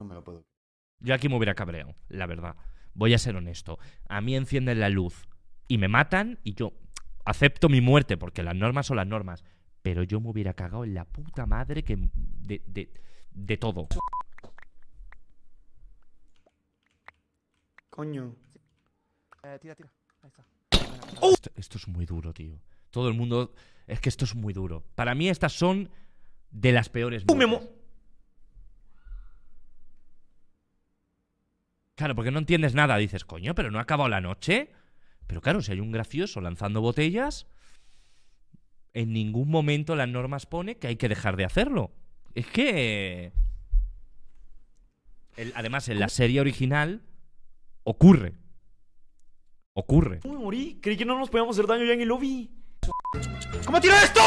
No me lo puedo Yo aquí me hubiera cabreado, la verdad. Voy a ser honesto. A mí encienden la luz y me matan y yo acepto mi muerte porque las normas son las normas. Pero yo me hubiera cagado en la puta madre que de, de, de todo. Coño. Eh, tira, tira. Ahí está. Uh. Esto, es muy duro, tío. Todo el mundo. Es que esto es muy duro. Para mí, estas son de las peores. Claro, porque no entiendes nada. Dices, coño, pero no ha acabado la noche. Pero claro, si hay un gracioso lanzando botellas, en ningún momento las normas pone que hay que dejar de hacerlo. Es que. además, en la serie original ocurre. Ocurre. me morí. Creí que no nos podíamos hacer daño ya en el lobby. ¿Cómo tiro esto?